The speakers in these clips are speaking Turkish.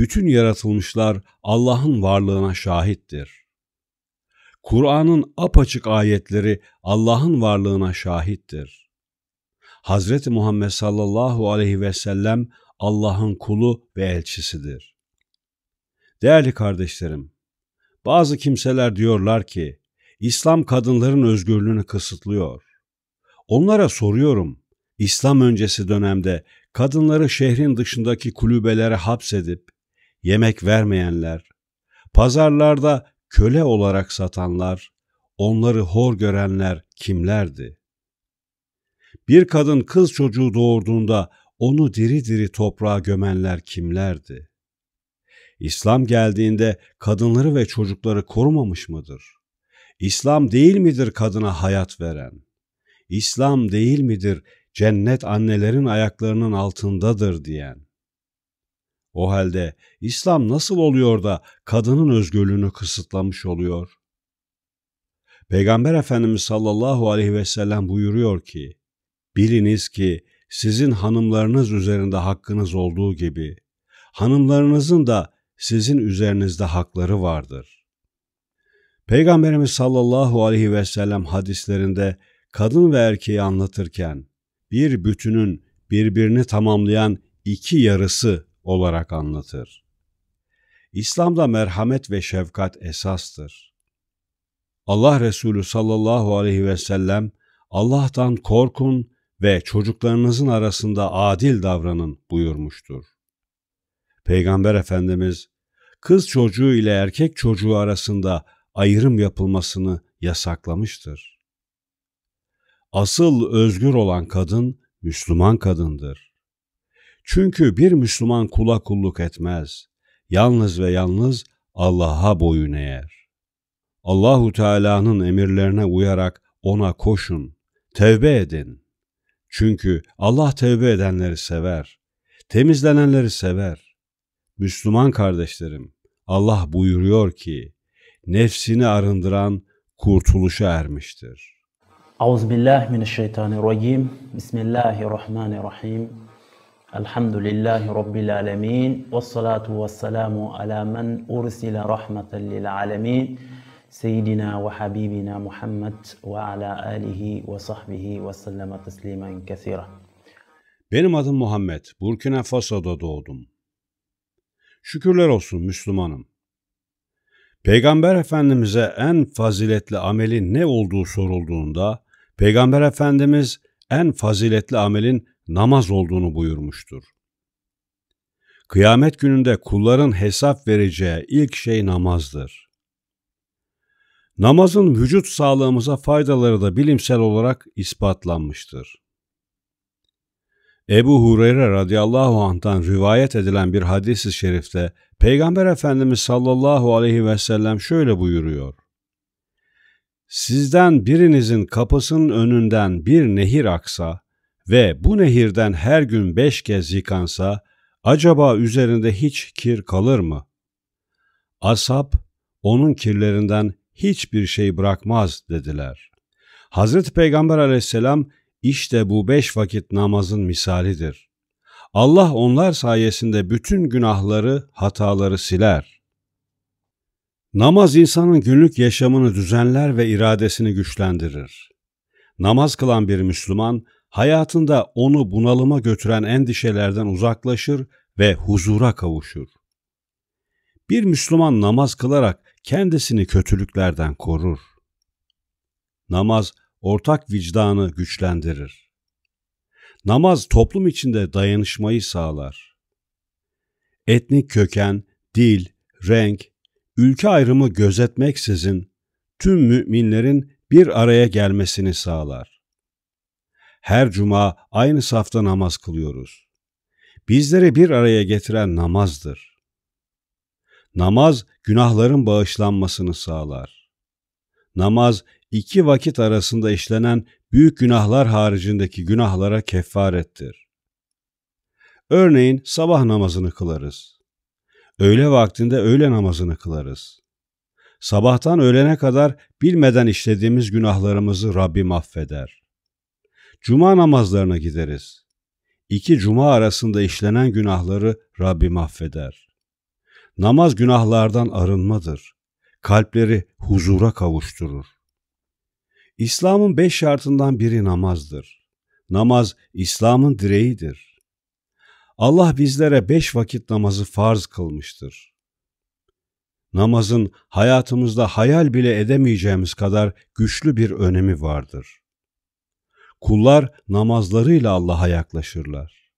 bütün yaratılmışlar Allah'ın varlığına şahittir. Kur'an'ın apaçık ayetleri Allah'ın varlığına şahittir. Hz. Muhammed sallallahu aleyhi ve sellem Allah'ın kulu ve elçisidir. Değerli kardeşlerim, bazı kimseler diyorlar ki, İslam kadınların özgürlüğünü kısıtlıyor. Onlara soruyorum, İslam öncesi dönemde kadınları şehrin dışındaki kulübelere hapsedip yemek vermeyenler, pazarlarda köle olarak satanlar, onları hor görenler kimlerdi? Bir kadın kız çocuğu doğurduğunda onu diri diri toprağa gömenler kimlerdi? İslam geldiğinde kadınları ve çocukları korumamış mıdır? İslam değil midir kadına hayat veren? İslam değil midir cennet annelerin ayaklarının altındadır diyen? O halde İslam nasıl oluyor da kadının özgürlüğünü kısıtlamış oluyor? Peygamber Efendimiz sallallahu aleyhi ve sellem buyuruyor ki, Biliniz ki sizin hanımlarınız üzerinde hakkınız olduğu gibi, hanımlarınızın da sizin üzerinizde hakları vardır. Peygamberimiz sallallahu aleyhi ve sellem hadislerinde kadın ve erkeği anlatırken, bir bütünün birbirini tamamlayan iki yarısı olarak anlatır. İslam'da merhamet ve şefkat esastır. Allah Resulü sallallahu aleyhi ve sellem Allah'tan korkun ve çocuklarınızın arasında adil davranın buyurmuştur. Peygamber Efendimiz kız çocuğu ile erkek çocuğu arasında ayrım yapılmasını yasaklamıştır. Asıl özgür olan kadın Müslüman kadındır. Çünkü bir Müslüman kula kulluk etmez. Yalnız ve yalnız Allah'a boyun eğer. Allahu Teala'nın emirlerine uyarak ona koşun, tevbe edin. Çünkü Allah tevbe edenleri sever, temizlenenleri sever. Müslüman kardeşlerim, Allah buyuruyor ki, nefsini arındıran kurtuluşa ermiştir. Auzubillahimineşşeytanirracim. Bismillahirrahmanirrahim. Elhamdülillahi Rabbil alemin. Ve salatu ve selamu ala men ursile rahmeten lil alemin. Seyyidina ve Habibina Muhammed ve ala alihi ve sahbihi ve selleme teslimen kesira. Benim adım Muhammed. Burkina Faso'da doğdum. Şükürler olsun Müslümanım. Peygamber Efendimiz'e en faziletli ameli ne olduğu sorulduğunda, Peygamber Efendimiz en faziletli amelin namaz olduğunu buyurmuştur. Kıyamet gününde kulların hesap vereceği ilk şey namazdır. Namazın vücut sağlığımıza faydaları da bilimsel olarak ispatlanmıştır. Ebu Hureyre radıyallahu anh'tan rivayet edilen bir hadis-i şerifte Peygamber Efendimiz sallallahu aleyhi ve sellem şöyle buyuruyor. Sizden birinizin kapısının önünden bir nehir aksa, ve bu nehirden her gün beş kez yıkansa acaba üzerinde hiç kir kalır mı? Asap onun kirlerinden hiçbir şey bırakmaz dediler. Hazreti Peygamber aleyhisselam işte bu beş vakit namazın misalidir. Allah onlar sayesinde bütün günahları, hataları siler. Namaz insanın günlük yaşamını düzenler ve iradesini güçlendirir. Namaz kılan bir Müslüman, hayatında onu bunalıma götüren endişelerden uzaklaşır ve huzura kavuşur. Bir Müslüman namaz kılarak kendisini kötülüklerden korur. Namaz ortak vicdanı güçlendirir. Namaz toplum içinde dayanışmayı sağlar. Etnik köken, dil, renk, ülke ayrımı gözetmeksizin tüm müminlerin bir araya gelmesini sağlar her cuma aynı safta namaz kılıyoruz. Bizleri bir araya getiren namazdır. Namaz günahların bağışlanmasını sağlar. Namaz iki vakit arasında işlenen büyük günahlar haricindeki günahlara kefarettir. Örneğin sabah namazını kılarız. Öğle vaktinde öğle namazını kılarız. Sabahtan öğlene kadar bilmeden işlediğimiz günahlarımızı Rabbim affeder. Cuma namazlarına gideriz. İki cuma arasında işlenen günahları Rabbim affeder. Namaz günahlardan arınmadır. Kalpleri huzura kavuşturur. İslam'ın beş şartından biri namazdır. Namaz İslam'ın direğidir. Allah bizlere beş vakit namazı farz kılmıştır. Namazın hayatımızda hayal bile edemeyeceğimiz kadar güçlü bir önemi vardır kullar namazlarıyla Allah'a yaklaşırlar.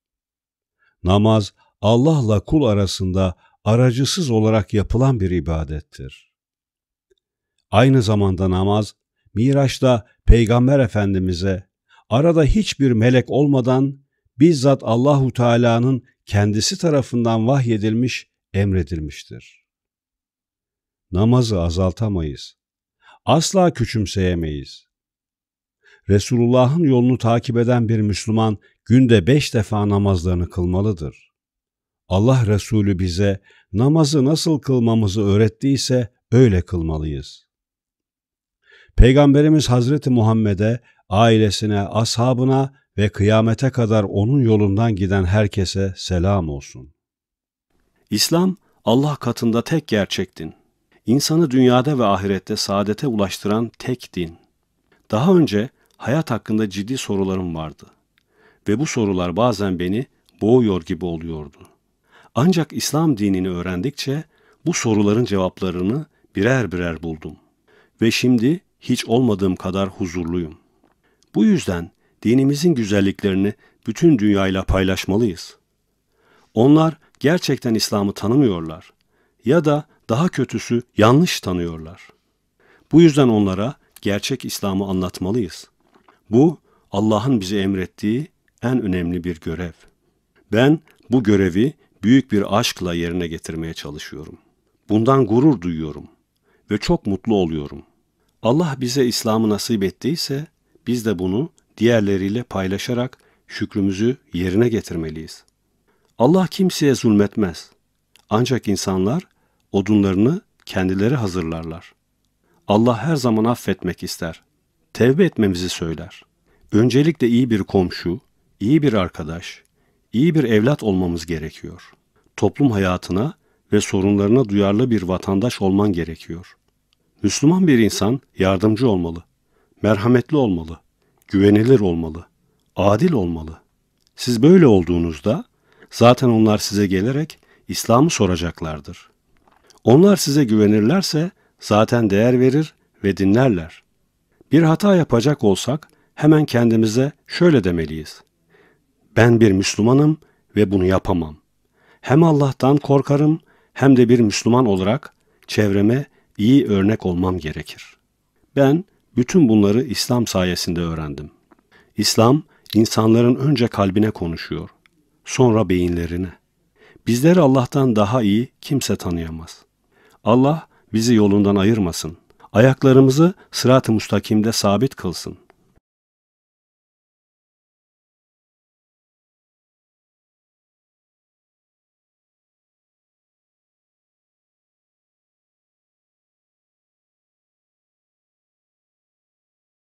Namaz Allah'la kul arasında aracısız olarak yapılan bir ibadettir. Aynı zamanda namaz, Miraç'ta Peygamber Efendimiz'e arada hiçbir melek olmadan bizzat Allahu Teala'nın kendisi tarafından vahyedilmiş, emredilmiştir. Namazı azaltamayız. Asla küçümseyemeyiz. Resulullah'ın yolunu takip eden bir Müslüman günde beş defa namazlarını kılmalıdır. Allah Resulü bize namazı nasıl kılmamızı öğrettiyse öyle kılmalıyız. Peygamberimiz Hazreti Muhammed'e, ailesine, ashabına ve kıyamete kadar onun yolundan giden herkese selam olsun. İslam, Allah katında tek gerçek din. İnsanı dünyada ve ahirette saadete ulaştıran tek din. Daha önce hayat hakkında ciddi sorularım vardı. Ve bu sorular bazen beni boğuyor gibi oluyordu. Ancak İslam dinini öğrendikçe bu soruların cevaplarını birer birer buldum. Ve şimdi hiç olmadığım kadar huzurluyum. Bu yüzden dinimizin güzelliklerini bütün dünyayla paylaşmalıyız. Onlar gerçekten İslam'ı tanımıyorlar ya da daha kötüsü yanlış tanıyorlar. Bu yüzden onlara gerçek İslam'ı anlatmalıyız. Bu Allah'ın bize emrettiği en önemli bir görev. Ben bu görevi büyük bir aşkla yerine getirmeye çalışıyorum. Bundan gurur duyuyorum ve çok mutlu oluyorum. Allah bize İslam'ı nasip ettiyse biz de bunu diğerleriyle paylaşarak şükrümüzü yerine getirmeliyiz. Allah kimseye zulmetmez. Ancak insanlar odunlarını kendileri hazırlarlar. Allah her zaman affetmek ister tevbe etmemizi söyler. Öncelikle iyi bir komşu, iyi bir arkadaş, iyi bir evlat olmamız gerekiyor. Toplum hayatına ve sorunlarına duyarlı bir vatandaş olman gerekiyor. Müslüman bir insan yardımcı olmalı, merhametli olmalı, güvenilir olmalı, adil olmalı. Siz böyle olduğunuzda zaten onlar size gelerek İslam'ı soracaklardır. Onlar size güvenirlerse zaten değer verir ve dinlerler. Bir hata yapacak olsak hemen kendimize şöyle demeliyiz. Ben bir Müslümanım ve bunu yapamam. Hem Allah'tan korkarım hem de bir Müslüman olarak çevreme iyi örnek olmam gerekir. Ben bütün bunları İslam sayesinde öğrendim. İslam insanların önce kalbine konuşuyor, sonra beyinlerine. Bizleri Allah'tan daha iyi kimse tanıyamaz. Allah bizi yolundan ayırmasın ayaklarımızı sırat-ı mustakimde sabit kılsın.